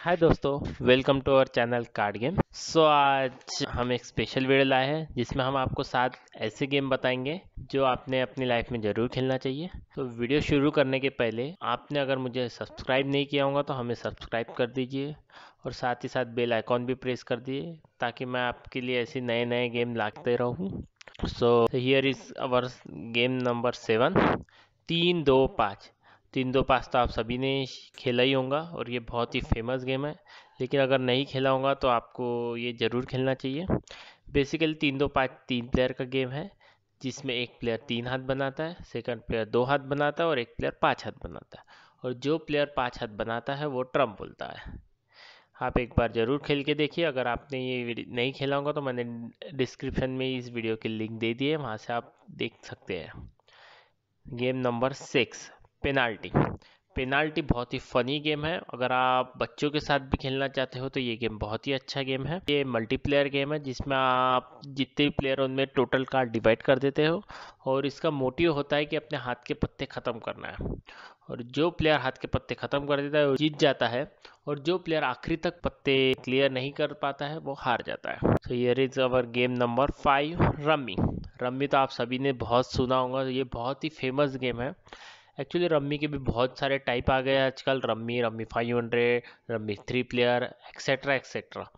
हाय दोस्तों welcome to our channel card game so आज हम एक स्पेशल वीडियो लाए हैं जिसमें हम आपको सात ऐसे गेम बताएंगे जो आपने अपनी लाइफ में ज़रूर खेलना चाहिए तो वीडियो शुरू करने के पहले आपने अगर मुझे सब्सक्राइब नहीं किया होगा तो हमें सब्सक्राइब कर दीजिए और साथ ही साथ बेल आइकॉन भी प्रेस कर दिए ताकि मैं आपके लिए ऐसे नए नए गेम लाते रहूँ so here is our game number seven तीन दो पाँच तीन दो पास्ता आप सभी ने खेला ही होगा और ये बहुत ही फेमस गेम है लेकिन अगर नहीं खेला होगा तो आपको ये ज़रूर खेलना चाहिए बेसिकली तीन दो पाँच तीन प्लेयर का गेम है जिसमें एक प्लेयर तीन हाथ बनाता है सेकंड प्लेयर दो हाथ बनाता है और एक प्लेयर पाँच हाथ बनाता है और जो प्लेयर पाँच हाथ बनाता है वो ट्रम्प बोलता है आप एक बार ज़रूर खेल के देखिए अगर आपने ये नहीं खेला होगा तो मैंने डिस्क्रिप्शन में इस वीडियो की लिंक दे दी है वहाँ से आप देख सकते हैं game number six penalty penalty बहुत ही फ़नी गेम है अगर आप बच्चों के साथ भी खेलना चाहते हो तो ये गेम बहुत ही अच्छा गेम है ये मल्टीप्लेयर गेम है जिसमें आप जितने भी प्लेयर उनमें टोटल कार्ड डिवाइड कर देते हो और इसका मोटिव होता है कि अपने हाथ के पत्ते ख़त्म करना है और जो प्लेयर हाथ के पत्ते ख़त्म कर देता है वो जीत जाता है और जो प्लेयर आखिरी तक पत्ते क्लियर नहीं कर पाता है वो हार जाता है so here is our game number five rummy rummy तो आप सभी ने बहुत सुना होगा ये बहुत ही फेमस गेम है एक्चुअली रम्मी के भी बहुत सारे टाइप आ गए हैं आजकल rummy rummy five hundred rummy three player etcetera etcetera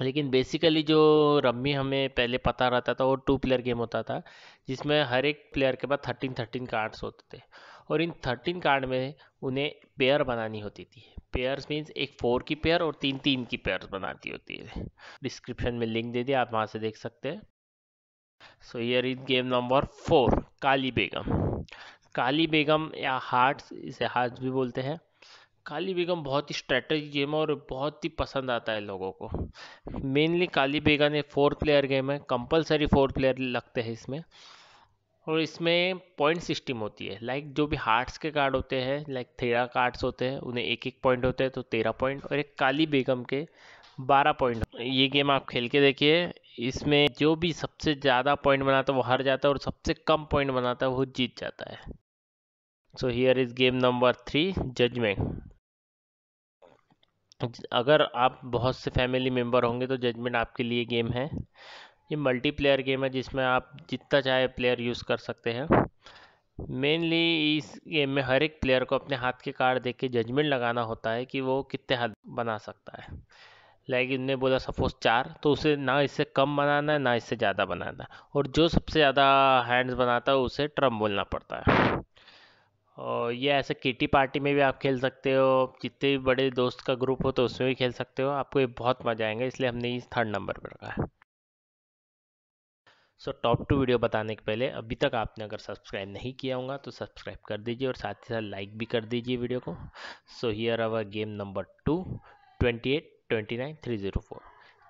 लेकिन बेसिकली जो रम्मी हमें पहले पता रहता था वो टू प्लेयर गेम होता था जिसमें हर एक प्लेयर के पास थर्टीन थर्टीन कार्ड्स होते थे और इन थर्टीन कार्ड में उन्हें पेयर बनानी होती थी पेयर्स मीन्स एक फोर की पेयर और तीन तीन की पेयर्स बनाती होती है डिस्क्रिप्शन में लिंक दे दिया आप वहाँ से देख सकते हैं so here is game number four काली बेगम काली बेगम या हार्ट्स इसे हार्ट भी बोलते हैं काली बेगम बहुत ही स्ट्रेटजी गेम है और बहुत ही पसंद आता है लोगों को मेनली काली बेगम ये फोर प्लेयर गेम है कंपलसरी फोर प्लेयर लगते हैं इसमें और इसमें पॉइंट सिस्टम होती है लाइक जो भी हार्ट्स के कार्ड होते हैं लाइक तेरह कार्ड्स होते हैं उन्हें एक एक पॉइंट होते हैं तो तेरह पॉइंट और एक काली बेगम के बारह पॉइंट ये गेम आप खेल के देखिए इसमें जो भी सबसे ज़्यादा पॉइंट बनाता है वो हार जाता है और सबसे कम पॉइंट बनाता है वो जीत जाता है so here is game number three judgement अगर आप बहुत से फैमिली मेम्बर होंगे तो जजमेंट आपके लिए गेम है ये मल्टीप्लेयर गेम है जिसमें आप जितना चाहे प्लेयर यूज़ कर सकते हैं मेनली इस गेम में हर एक प्लेयर को अपने हाथ के कार्ड देख के जजमेंट लगाना होता है कि वो कितने हाथ बना सकता है लाइक इनने बोला सपोज़ चार तो उसे ना इससे कम बनाना है ना इससे ज़्यादा बनाना है और जो सबसे ज़्यादा हैंड्स बनाता है उसे ट्रम्प बोलना पड़ता है और ये ऐसे किटी पार्टी में भी आप खेल सकते हो जितने भी बड़े दोस्त का ग्रुप हो तो उसमें भी खेल सकते हो आपको ये बहुत मज़ा आएगा इसलिए हमने इस थर्ड नंबर पर रखा है सो टॉप टू वीडियो बताने के पहले अभी तक आपने अगर सब्सक्राइब नहीं किया होगा तो सब्सक्राइब कर दीजिए और साथ ही साथ लाइक भी कर दीजिए वीडियो को so here our game number two twenty eight twenty nine three zero four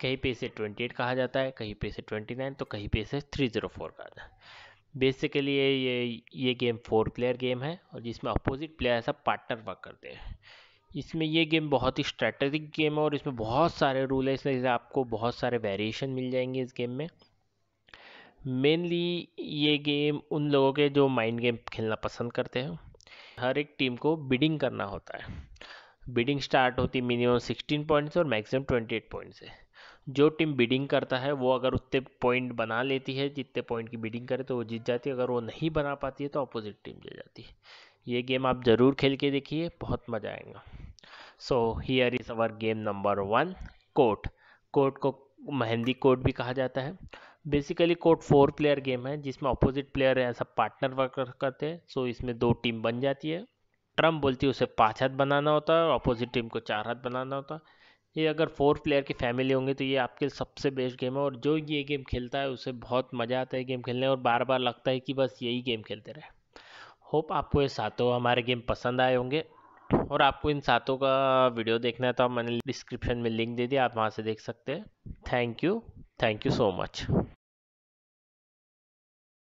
कहीं पे इसे ट्वेंटी एट कहा जाता है कहीं पे इसे ट्वेंटी नाइन तो कहीं पे इसे थ्री ज़ीरो फोर कहा जाता है बेसिकली ये ये ये गेम फोर प्लेयर गेम है और जिसमें अपोजिट प्लेयर सब पार्टनर वर्क करते हैं इसमें ये गेम बहुत ही स्ट्रैटेजिक गेम है और इसमें बहुत सारे रूल है इसलिए आपको बहुत सारे वेरिएशन मिल जाएंगे इस गेम में मेनली ये गेम उन लोगों के जो माइंड गेम खेलना पसंद करते हैं हर एक टीम को बिडिंग करना होता है बिडिंग स्टार्ट होती मिनिमम सिक्सटीन पॉइंट्स और मैक्सिमम ट्वेंटी एट पॉइंट्स है जो टीम बिडिंग करता है वो अगर उतने पॉइंट बना लेती है जितने पॉइंट की बिडिंग करे तो वो जीत जाती है अगर वो नहीं बना पाती है तो अपोजिट टीम जीत जाती है ये गेम आप ज़रूर खेल के देखिए बहुत मज़ा आएगा so here is our game number one court court को मेहंदी कोर्ट भी कहा जाता है basically court four player game है जिसमें अपोजिट प्लेयर ऐसा पार्टनर वर्क करते हैं सो इसमें दो टीम बन जाती है ट्रम्प बोलती है उसे पाँच हाथ बनाना होता है और अपोजिट टीम को चार हाथ बनाना होता है ये अगर फोर प्लेयर की फैमिली होंगी तो ये आपके सबसे बेस्ट गेम है और जो ये गेम खेलता है उसे बहुत मज़ा आता है गेम खेलने और बार बार लगता है कि बस यही गेम खेलते रहे होप आपको ये सातों हमारे गेम पसंद आए होंगे और आपको इन सातों का वीडियो देखना है तो मैंने डिस्क्रिप्शन में लिंक दे दिया आप वहाँ से देख सकते हैं thank you thank you so much